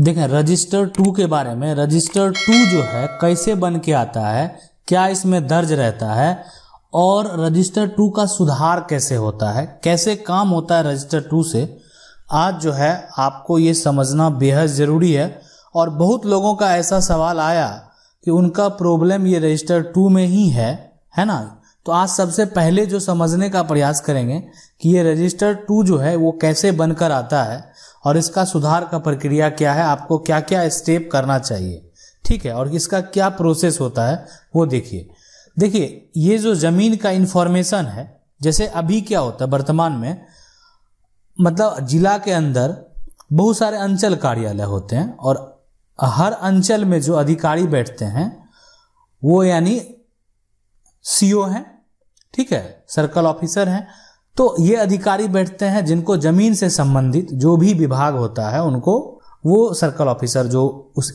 देखें register to के बारे में रजिस्टर टू जो है कैसे बन के आता है क्या इसमें दर्ज रहता है और रजिस्टर टू का सुधार कैसे होता है कैसे काम होता है रजिस्टर टू से आज जो है आपको ये समझना बेहद ज़रूरी है और बहुत लोगों का ऐसा सवाल आया कि उनका प्रॉब्लम ये रजिस्टर टू में ही है है ना तो आज सबसे पहले जो समझने का प्रयास करेंगे कि ये रजिस्टर टू जो है वो कैसे बनकर आता है और इसका सुधार का प्रक्रिया क्या है आपको क्या क्या स्टेप करना चाहिए ठीक है और इसका क्या प्रोसेस होता है वो देखिए देखिए ये जो ज़मीन का इन्फॉर्मेशन है जैसे अभी क्या होता है वर्तमान में मतलब जिला के अंदर बहुत सारे अंचल कार्यालय होते हैं और हर अंचल में जो अधिकारी बैठते हैं वो यानी सीओ हैं ठीक है सर्कल ऑफिसर हैं तो ये अधिकारी बैठते हैं जिनको जमीन से संबंधित जो भी विभाग होता है उनको वो सर्कल ऑफिसर जो उस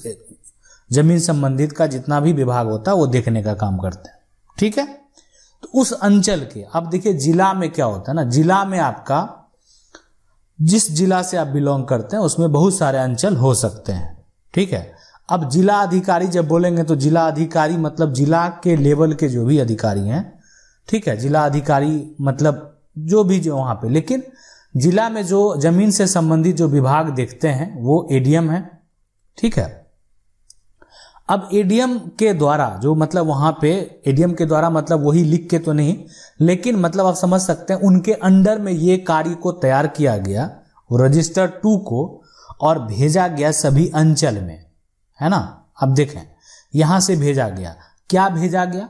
जमीन संबंधित का जितना भी विभाग होता है वो देखने का काम करते हैं ठीक है तो उस अंचल के आप देखिए जिला में क्या होता है ना जिला में आपका जिस जिला से आप बिलोंग करते हैं उसमें बहुत सारे अंचल हो सकते हैं ठीक है अब जिला अधिकारी जब बोलेंगे तो जिला अधिकारी मतलब जिला के लेवल के जो भी अधिकारी हैं ठीक है जिला अधिकारी मतलब जो भी जो वहां पे लेकिन जिला में जो जमीन से संबंधित जो विभाग देखते हैं वो एडीएम है ठीक है अब एडीएम के द्वारा जो मतलब वहां पे एडीएम के द्वारा मतलब वही लिख के तो नहीं लेकिन मतलब आप समझ सकते हैं उनके अंडर में ये कार्य को तैयार किया गया रजिस्टर टू को और भेजा गया सभी अंचल में है ना अब देखें यहां से भेजा गया क्या भेजा गया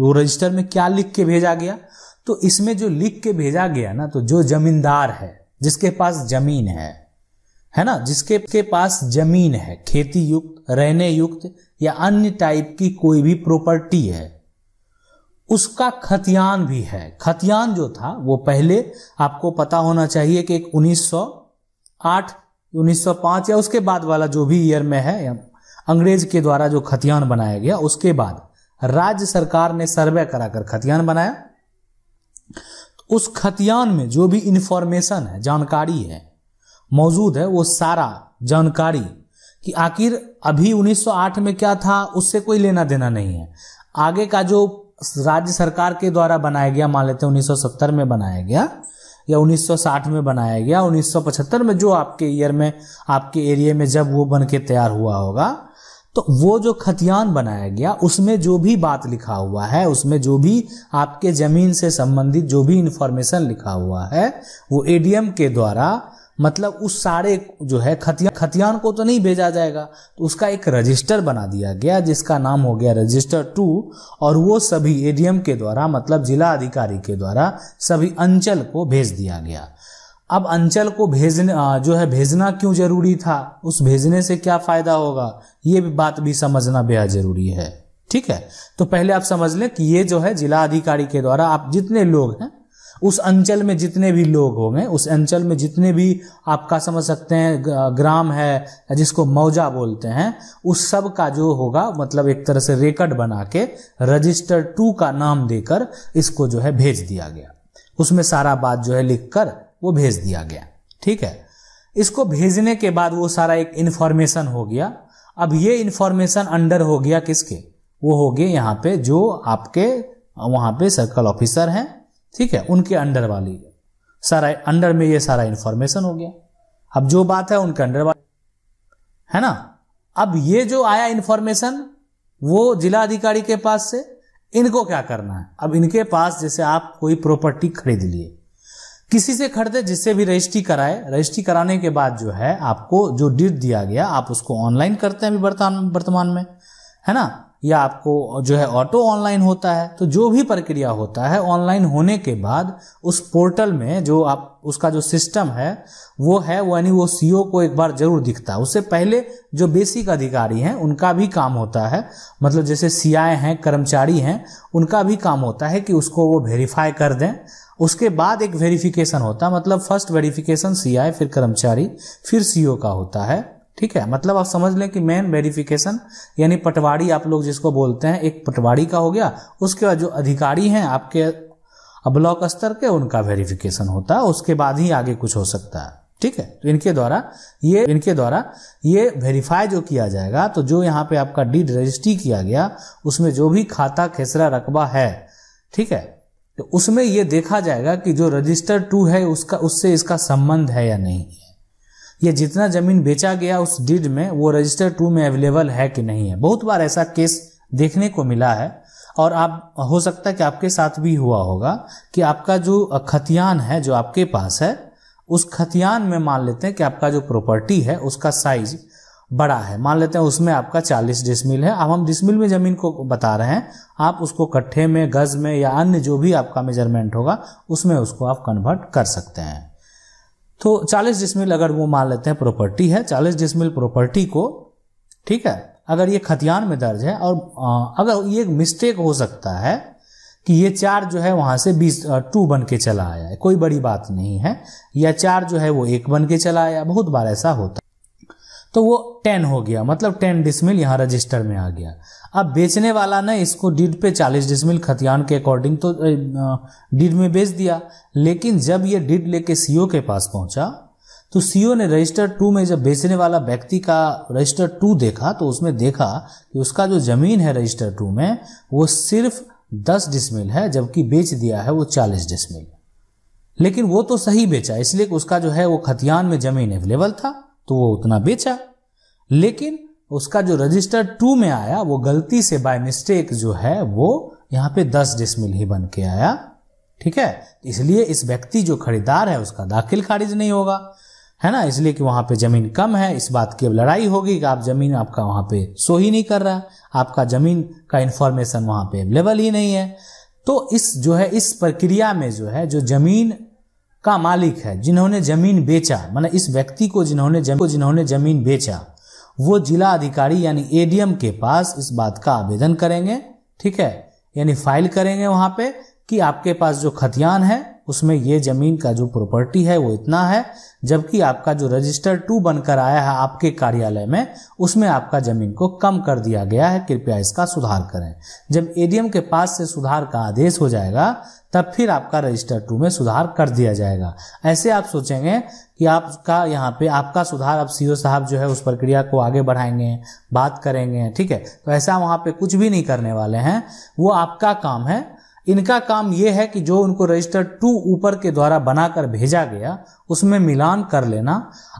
वो रजिस्टर में क्या लिख के भेजा गया तो इसमें जो लिख के भेजा गया ना तो जो जमींदार है जिसके पास जमीन है है ना जिसके के पास जमीन है खेती युक्त रहने युक्त या अन्य टाइप की कोई भी प्रॉपर्टी है उसका खतियान भी है खतियान जो था वो पहले आपको पता होना चाहिए कि एक 1908 1905 या उसके बाद वाला जो भी ईयर में है अंग्रेज के द्वारा जो खतियान बनाया गया उसके बाद राज्य सरकार ने सर्वे कराकर खतियान बनाया तो उस खतियान में जो भी इंफॉर्मेशन है जानकारी है मौजूद है वो सारा जानकारी कि आखिर अभी 1908 में क्या था उससे कोई लेना देना नहीं है आगे का जो राज्य सरकार के द्वारा बनाया गया मान लेते हैं 1970 में बनाया गया या 1960 में बनाया गया 1975 में जो आपके ईयर में आपके एरिया में जब वो बन के तैयार हुआ होगा तो वो जो खतियान बनाया गया उसमें जो भी बात लिखा हुआ है उसमें जो भी आपके जमीन से संबंधित जो भी इंफॉर्मेशन लिखा हुआ है वो एडीएम के द्वारा मतलब उस सारे जो है खतियान खतियान को तो नहीं भेजा जाएगा तो उसका एक रजिस्टर बना दिया गया जिसका नाम हो गया रजिस्टर टू और वो सभी एडीएम के द्वारा मतलब जिला अधिकारी के द्वारा सभी अंचल को भेज दिया गया अब अंचल को भेजने जो है भेजना क्यों जरूरी था उस भेजने से क्या फायदा होगा ये भी बात भी समझना बेहद जरूरी है ठीक है तो पहले आप समझ लें कि ये जो है जिला अधिकारी के द्वारा आप जितने लोग हैं उस अंचल में जितने भी लोग होंगे उस अंचल में जितने भी आपका समझ सकते हैं ग्राम है जिसको मौजा बोलते हैं उस सब का जो होगा मतलब एक तरह से रिकॉर्ड बना के रजिस्टर टू का नाम देकर इसको जो है भेज दिया गया उसमें सारा बात जो है लिखकर वो भेज दिया गया ठीक है इसको भेजने के बाद वो सारा एक इंफॉर्मेशन हो गया अब ये इंफॉर्मेशन अंडर हो गया किसके वो हो गए यहाँ पे जो आपके वहां पे सर्कल ऑफिसर हैं ठीक है उनके अंडर वाली सारा अंडर में ये सारा इंफॉर्मेशन हो गया अब जो बात है उनके अंडर वाली है ना अब ये जो आया इंफॉर्मेशन वो जिला अधिकारी के पास से इनको क्या करना है अब इनके पास जैसे आप कोई प्रॉपर्टी खरीद लिए किसी से खरीदे जिससे भी रजिस्ट्री कराए रजिस्ट्री कराने के बाद जो है आपको जो डेट दिया गया आप उसको ऑनलाइन करते हैं अभी वर्तमान में है ना या आपको जो है ऑटो ऑनलाइन होता है तो जो भी प्रक्रिया होता है ऑनलाइन होने के बाद उस पोर्टल में जो आप उसका जो सिस्टम है वो है यानी वो सीओ को एक बार जरूर दिखता है उससे पहले जो बेसिक अधिकारी हैं उनका भी काम होता है मतलब जैसे सी हैं कर्मचारी हैं उनका भी काम होता है कि उसको वो वेरीफाई कर दें उसके बाद एक वेरिफिकेशन होता है मतलब फर्स्ट वेरिफिकेशन सीआई फिर कर्मचारी फिर सीओ का होता है ठीक है मतलब आप समझ लें कि मेन वेरिफिकेशन यानी पटवारी आप लोग जिसको बोलते हैं एक पटवारी का हो गया उसके बाद जो अधिकारी हैं आपके ब्लॉक स्तर के उनका वेरिफिकेशन होता है उसके बाद ही आगे कुछ हो सकता है ठीक है तो इनके द्वारा ये इनके द्वारा ये वेरीफाई जो किया जाएगा तो जो यहाँ पे आपका डीड रजिस्ट्री किया गया उसमें जो भी खाता खेसरा रकबा है ठीक है तो उसमें ये देखा जाएगा कि जो रजिस्टर टू है उसका उससे इसका संबंध है या नहीं है ये जितना ज़मीन बेचा गया उस डीड में वो रजिस्टर टू में अवेलेबल है कि नहीं है बहुत बार ऐसा केस देखने को मिला है और आप हो सकता है कि आपके साथ भी हुआ होगा कि आपका जो खतियान है जो आपके पास है उस खतियान में मान लेते हैं कि आपका जो प्रॉपर्टी है उसका साइज बड़ा है मान लेते हैं उसमें आपका 40 डिसमिल है अब हम डिसमिल में ज़मीन को बता रहे हैं आप उसको कट्ठे में गज़ में या अन्य जो भी आपका मेजरमेंट होगा उसमें उसको आप कन्वर्ट कर सकते हैं तो चालीस डिसमिल अगर वो मान लेते हैं प्रॉपर्टी है चालीस डिसमिल प्रॉपर्टी को ठीक है अगर ये खतियान में दर्ज है और अगर ये मिस्टेक हो सकता है कि ये चार जो है वहां से बीस टू बन के चला आया है कोई बड़ी बात नहीं है या चार जो है वो एक बन के चला आया बहुत बार ऐसा होता है तो वो टेन हो गया मतलब टेन डिसमिल यहाँ रजिस्टर में आ गया अब बेचने वाला ने इसको डीड पे चालीस डिसमिल खतियान के अकॉर्डिंग तो डीड में बेच दिया लेकिन जब ये डीड लेके सीओ के पास पहुंचा तो सीओ ने रजिस्टर टू में जब बेचने वाला व्यक्ति का रजिस्टर टू देखा तो उसमें देखा कि उसका जो जमीन है रजिस्टर टू में वो सिर्फ दस डिसमिल है जबकि बेच दिया है वो चालीस डिसमिल लेकिन वो तो सही बेचा इसलिए उसका जो है वो खतियान में जमीन अवेलेबल था तो वो उतना बेचा लेकिन उसका जो रजिस्टर टू में आया वो गलती से बाय मिस्टेक जो है वो यहाँ पे दस डिसमिल ही बन के आया ठीक है इसलिए इस व्यक्ति जो खरीदार है उसका दाखिल खारिज नहीं होगा है ना इसलिए कि वहां पे ज़मीन कम है इस बात की अब लड़ाई होगी कि आप ज़मीन आपका वहां पे सो ही नहीं कर रहा आपका ज़मीन का इंफॉर्मेशन वहां पे अवेलेबल ही नहीं है तो इस जो है इस प्रक्रिया में जो है जो ज़मीन का मालिक है जिन्होंने जमीन बेचा मैंने मतलब इस व्यक्ति को जिन्होंने जिन्होंने जमीन बेचा वो जिला अधिकारी यानी एडीएम के पास इस बात का आवेदन करेंगे ठीक है यानी फाइल करेंगे वहाँ पे कि आपके पास जो खतियान है उसमें ये ज़मीन का जो प्रॉपर्टी है वो इतना है जबकि आपका जो रजिस्टर टू बनकर आया है आपके कार्यालय में उसमें आपका ज़मीन को कम कर दिया गया है कृपया इसका सुधार करें जब एडीएम के पास से सुधार का आदेश हो जाएगा तब फिर आपका रजिस्टर टू में सुधार कर दिया जाएगा ऐसे आप सोचेंगे कि आपका यहाँ पे आपका सुधार अब सी साहब जो है उस प्रक्रिया को आगे बढ़ाएंगे बात करेंगे ठीक है तो ऐसा वहाँ पे कुछ भी नहीं करने वाले हैं वो आपका काम है इनका काम यह है कि जो उनको रजिस्टर टू ऊपर के द्वारा बनाकर भेजा गया उसमें मिलान कर लेना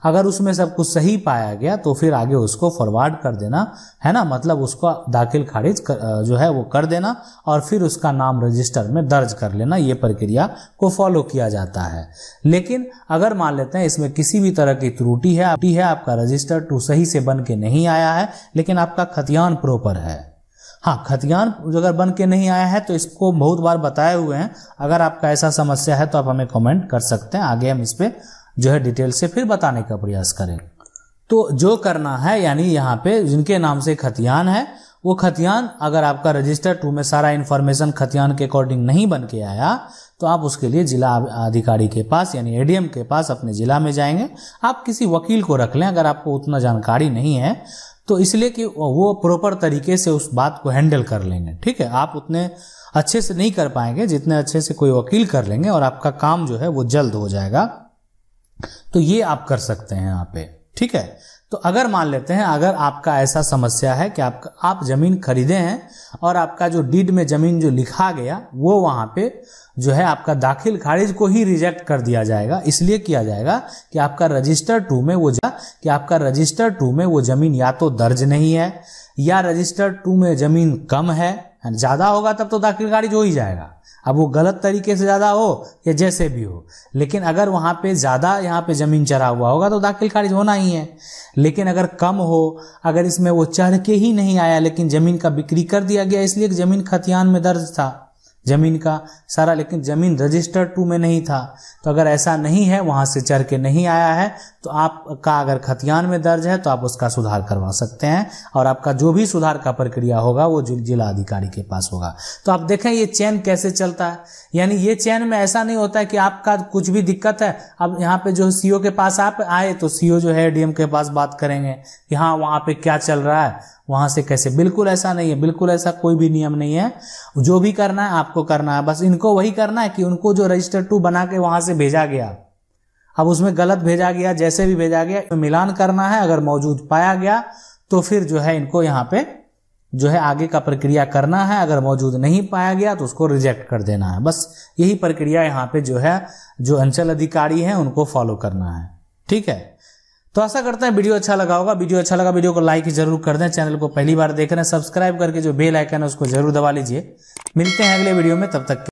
अगर उसमें सब कुछ सही पाया गया तो फिर आगे उसको फॉरवर्ड कर देना है ना मतलब उसका दाखिल खारिज कर, जो है वो कर देना और फिर उसका नाम रजिस्टर में दर्ज कर लेना ये प्रक्रिया को फॉलो किया जाता है लेकिन अगर मान लेते हैं इसमें किसी भी तरह की त्रुटि है है आपका रजिस्टर टू सही से बन के नहीं आया है लेकिन आपका खतियान प्रॉपर है हाँ खतियान अगर बन के नहीं आया है तो इसको बहुत बार बताए हुए हैं अगर आपका ऐसा समस्या है तो आप हमें कमेंट कर सकते हैं आगे हम इस पर जो है डिटेल से फिर बताने का प्रयास करें तो जो करना है यानी यहाँ पे जिनके नाम से खतियान है वो खतियान अगर आपका रजिस्टर टू में सारा इन्फॉर्मेशन खतियान के अकॉर्डिंग नहीं बन के आया तो आप उसके लिए जिला अधिकारी के पास यानी एडीएम के पास अपने ज़िला में जाएंगे आप किसी वकील को रख लें अगर आपको उतना जानकारी नहीं है तो इसलिए कि वो प्रॉपर तरीके से उस बात को हैंडल कर लेंगे ठीक है आप उतने अच्छे से नहीं कर पाएंगे जितने अच्छे से कोई वकील कर लेंगे और आपका काम जो है वो जल्द हो जाएगा तो ये आप कर सकते हैं यहाँ पे ठीक है तो अगर मान लेते हैं अगर आपका ऐसा समस्या है कि आप आप ज़मीन खरीदे हैं और आपका जो डीड में ज़मीन जो लिखा गया वो वहाँ पे जो है आपका दाखिल खारिज को ही रिजेक्ट कर दिया जाएगा इसलिए किया जाएगा कि आपका रजिस्टर टू में वो जा कि आपका रजिस्टर टू में वो ज़मीन या तो दर्ज नहीं है या रजिस्टर टू में ज़मीन कम है ज़्यादा होगा तब तो दाखिल खारिज हो ही जाएगा अब वो गलत तरीके से ज़्यादा हो या जैसे भी हो लेकिन अगर वहाँ पे ज़्यादा यहाँ पे ज़मीन चरा हुआ होगा तो दाखिल खारिज होना ही है लेकिन अगर कम हो अगर इसमें वो चढ़ के ही नहीं आया लेकिन ज़मीन का बिक्री कर दिया गया इसलिए ज़मीन खतियान में दर्ज था ज़मीन का सारा लेकिन ज़मीन रजिस्टर टू में नहीं था तो अगर ऐसा नहीं है वहां से चढ़ के नहीं आया है तो आपका अगर खतियान में दर्ज है तो आप उसका सुधार करवा सकते हैं और आपका जो भी सुधार का प्रक्रिया होगा वो जिला अधिकारी के पास होगा तो आप देखें ये चैन कैसे चलता है यानी ये चैन में ऐसा नहीं होता है कि आपका कुछ भी दिक्कत है अब यहाँ पे जो सीओ के पास आप आए तो सीओ जो है डीएम के पास बात करेंगे कि हाँ वहां पे क्या चल रहा है वहां से कैसे बिल्कुल ऐसा नहीं है बिल्कुल ऐसा कोई भी नियम नहीं है जो भी करना है आपको करना है बस इनको वही करना है कि उनको जो रजिस्टर टू बना के वहां से भेजा गया अब उसमें गलत भेजा गया जैसे भी भेजा गया तो मिलान करना है अगर मौजूद पाया गया तो फिर जो है इनको यहाँ पे जो है आगे का प्रक्रिया करना है अगर मौजूद नहीं पाया गया तो उसको रिजेक्ट कर देना है बस यही प्रक्रिया यहाँ पे जो है जो अंचल अधिकारी है उनको फॉलो करना है ठीक है तो ऐसा करते हैं वीडियो अच्छा लगा होगा वीडियो अच्छा लगा वीडियो को लाइक जरूर कर दें चैनल को पहली बार देख रहे हैं सब्सक्राइब करके जो बेल आइकन है उसको जरूर दबा लीजिए मिलते हैं अगले वीडियो में तब तक